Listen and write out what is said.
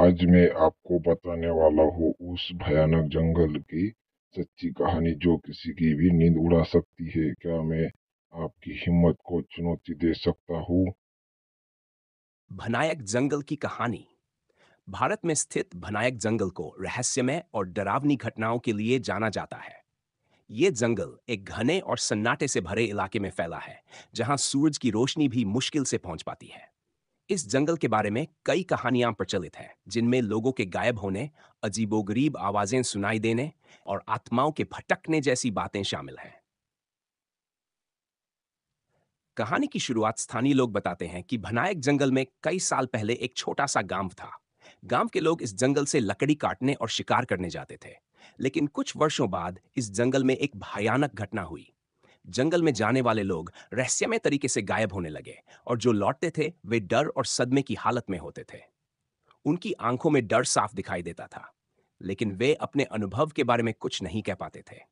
आज मैं आपको बताने वाला हूँ उस भयानक जंगल की सच्ची कहानी जो किसी की भी नींद उड़ा सकती है क्या मैं आपकी हिम्मत को चुनौती दे सकता हूँ भनायक जंगल की कहानी भारत में स्थित भनायक जंगल को रहस्यमय और डरावनी घटनाओं के लिए जाना जाता है ये जंगल एक घने और सन्नाटे से भरे इलाके में फैला है जहां सूरज की रोशनी भी मुश्किल से पहुंच पाती है इस जंगल के बारे में कई कहानियां प्रचलित हैं जिनमें लोगों के गायब होने अजीबोगरीब आवाजें सुनाई देने और आत्माओं के भटकने जैसी बातें शामिल हैं कहानी की शुरुआत स्थानीय लोग बताते हैं कि भनायक जंगल में कई साल पहले एक छोटा सा गांव था गांव के लोग इस जंगल से लकड़ी काटने और शिकार करने जाते थे लेकिन कुछ वर्षों बाद इस जंगल में एक भयानक घटना हुई जंगल में जाने वाले लोग रहस्यमय तरीके से गायब होने लगे और जो लौटते थे वे डर और सदमे की हालत में होते थे उनकी आंखों में डर साफ दिखाई देता था लेकिन वे अपने अनुभव के बारे में कुछ नहीं कह पाते थे